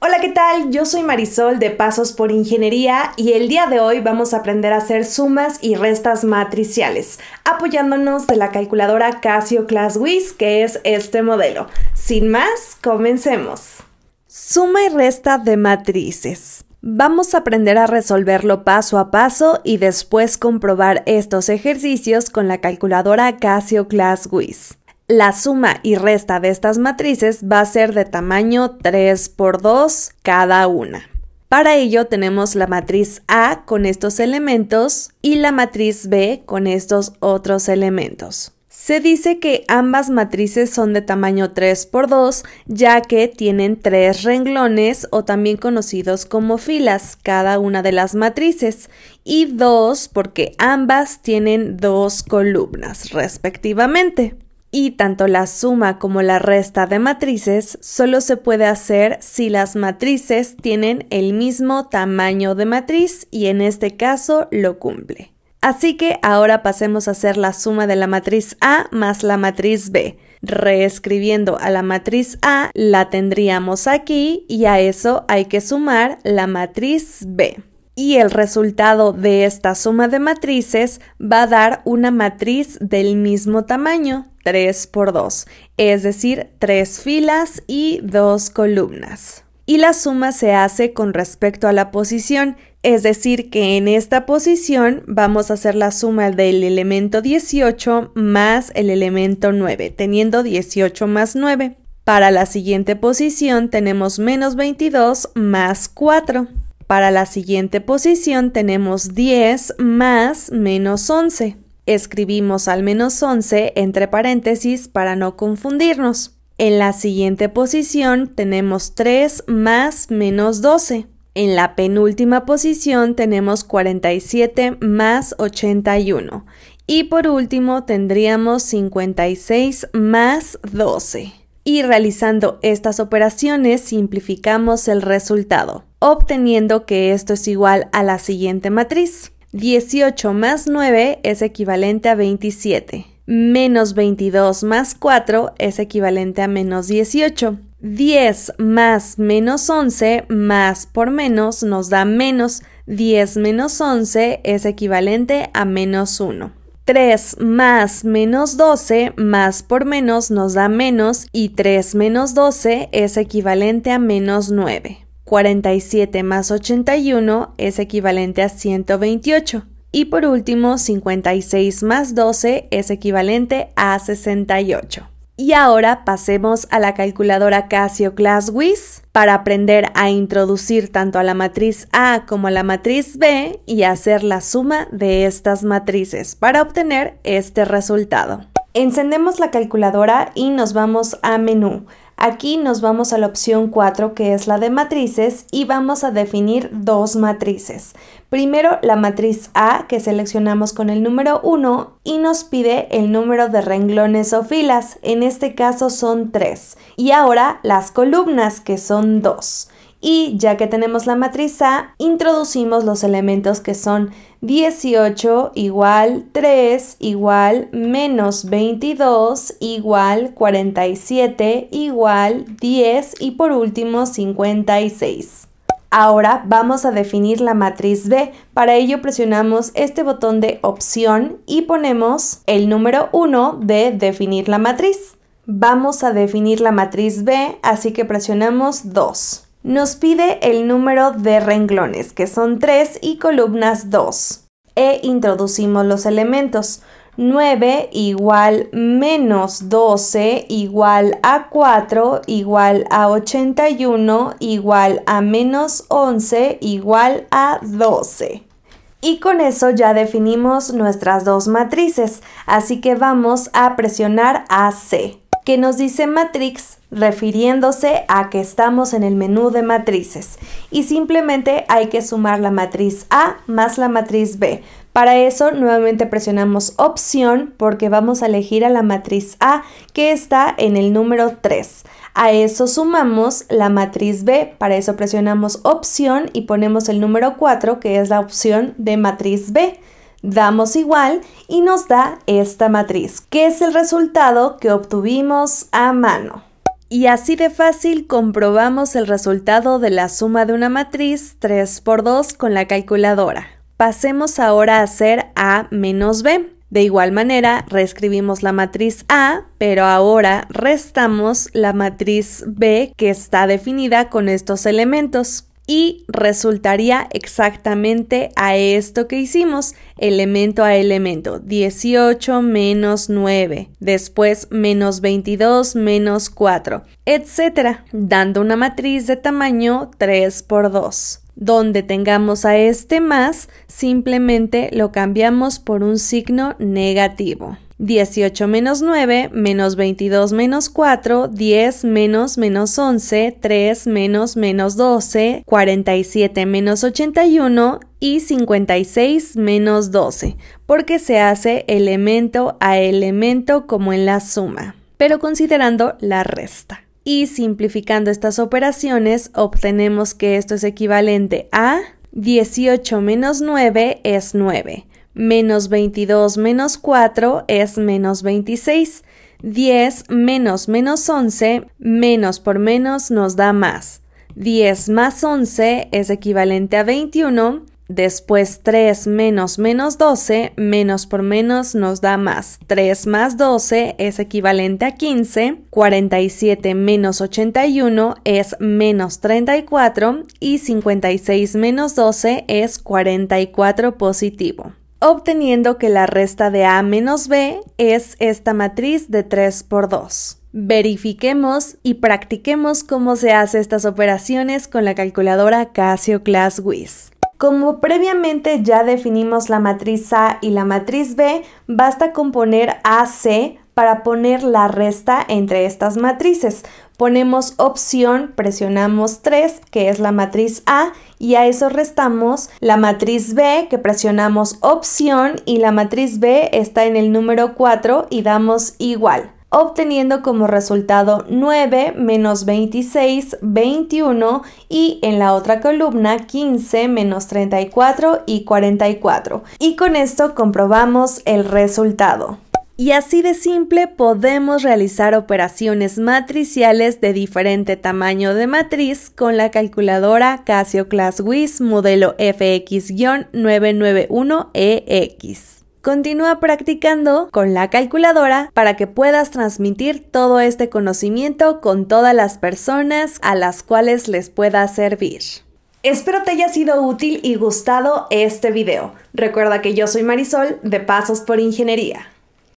Hola, ¿qué tal? Yo soy Marisol de Pasos por Ingeniería y el día de hoy vamos a aprender a hacer sumas y restas matriciales, apoyándonos de la calculadora Casio ClassWiz, que es este modelo. Sin más, comencemos. Suma y resta de matrices. Vamos a aprender a resolverlo paso a paso y después comprobar estos ejercicios con la calculadora Casio ClassWiz. La suma y resta de estas matrices va a ser de tamaño 3 por 2 cada una. Para ello tenemos la matriz A con estos elementos y la matriz B con estos otros elementos. Se dice que ambas matrices son de tamaño 3x2 ya que tienen tres renglones o también conocidos como filas cada una de las matrices y dos porque ambas tienen dos columnas respectivamente y tanto la suma como la resta de matrices solo se puede hacer si las matrices tienen el mismo tamaño de matriz y en este caso lo cumple. Así que ahora pasemos a hacer la suma de la matriz A más la matriz B. Reescribiendo a la matriz A la tendríamos aquí y a eso hay que sumar la matriz B y el resultado de esta suma de matrices va a dar una matriz del mismo tamaño, 3 por 2, es decir, 3 filas y 2 columnas. Y la suma se hace con respecto a la posición, es decir, que en esta posición vamos a hacer la suma del elemento 18 más el elemento 9, teniendo 18 más 9. Para la siguiente posición tenemos menos 22 más 4. Para la siguiente posición tenemos 10 más menos 11. Escribimos al menos 11 entre paréntesis para no confundirnos. En la siguiente posición tenemos 3 más menos 12. En la penúltima posición tenemos 47 más 81. Y por último tendríamos 56 más 12 y realizando estas operaciones simplificamos el resultado, obteniendo que esto es igual a la siguiente matriz. 18 más 9 es equivalente a 27, menos 22 más 4 es equivalente a menos 18. 10 más menos 11 más por menos nos da menos. 10 menos 11 es equivalente a menos 1. 3 más menos 12 más por menos nos da menos y 3 menos 12 es equivalente a menos 9. 47 más 81 es equivalente a 128. Y por último, 56 más 12 es equivalente a 68. Y ahora pasemos a la calculadora Casio ClassWiz para aprender a introducir tanto a la matriz A como a la matriz B y hacer la suma de estas matrices para obtener este resultado. Encendemos la calculadora y nos vamos a menú. Aquí nos vamos a la opción 4 que es la de matrices y vamos a definir dos matrices. Primero la matriz A que seleccionamos con el número 1 y nos pide el número de renglones o filas, en este caso son 3. Y ahora las columnas que son 2. Y ya que tenemos la matriz A, introducimos los elementos que son 18 igual 3 igual menos 22 igual 47 igual 10 y por último 56. Ahora vamos a definir la matriz B. Para ello presionamos este botón de opción y ponemos el número 1 de definir la matriz. Vamos a definir la matriz B, así que presionamos 2. Nos pide el número de renglones, que son 3 y columnas 2. E introducimos los elementos. 9 igual menos 12 igual a 4 igual a 81 igual a menos 11 igual a 12. Y con eso ya definimos nuestras dos matrices, así que vamos a presionar a C que nos dice matrix refiriéndose a que estamos en el menú de matrices y simplemente hay que sumar la matriz A más la matriz B. Para eso nuevamente presionamos opción porque vamos a elegir a la matriz A que está en el número 3. A eso sumamos la matriz B, para eso presionamos opción y ponemos el número 4 que es la opción de matriz B damos igual y nos da esta matriz, que es el resultado que obtuvimos a mano. Y así de fácil comprobamos el resultado de la suma de una matriz 3 por 2 con la calculadora. Pasemos ahora a hacer A menos B. De igual manera, reescribimos la matriz A, pero ahora restamos la matriz B que está definida con estos elementos y resultaría exactamente a esto que hicimos, elemento a elemento, 18 menos 9, después menos 22 menos 4, etc., dando una matriz de tamaño 3 por 2. Donde tengamos a este más, simplemente lo cambiamos por un signo negativo. 18 menos 9, menos 22 menos 4, 10 menos menos 11, 3 menos menos 12, 47 menos 81 y 56 menos 12, porque se hace elemento a elemento como en la suma, pero considerando la resta y simplificando estas operaciones obtenemos que esto es equivalente a 18 menos 9 es 9, menos 22 menos 4 es menos 26, 10 menos menos 11, menos por menos nos da más. 10 más 11 es equivalente a 21 Después 3 menos menos 12, menos por menos nos da más. 3 más 12 es equivalente a 15, 47 menos 81 es menos 34 y 56 menos 12 es 44 positivo obteniendo que la resta de A menos B es esta matriz de 3 por 2. Verifiquemos y practiquemos cómo se hacen estas operaciones con la calculadora Casio ClassWiz. Como previamente ya definimos la matriz A y la matriz B, basta con poner AC para poner la resta entre estas matrices. Ponemos opción, presionamos 3, que es la matriz A, y a eso restamos la matriz B, que presionamos opción, y la matriz B está en el número 4 y damos igual obteniendo como resultado 9 menos 26, 21 y en la otra columna 15 menos 34 y 44. Y con esto comprobamos el resultado. Y así de simple podemos realizar operaciones matriciales de diferente tamaño de matriz con la calculadora Casio Class modelo FX-991EX. Continúa practicando con la calculadora para que puedas transmitir todo este conocimiento con todas las personas a las cuales les pueda servir. Espero te haya sido útil y gustado este video. Recuerda que yo soy Marisol de Pasos por Ingeniería.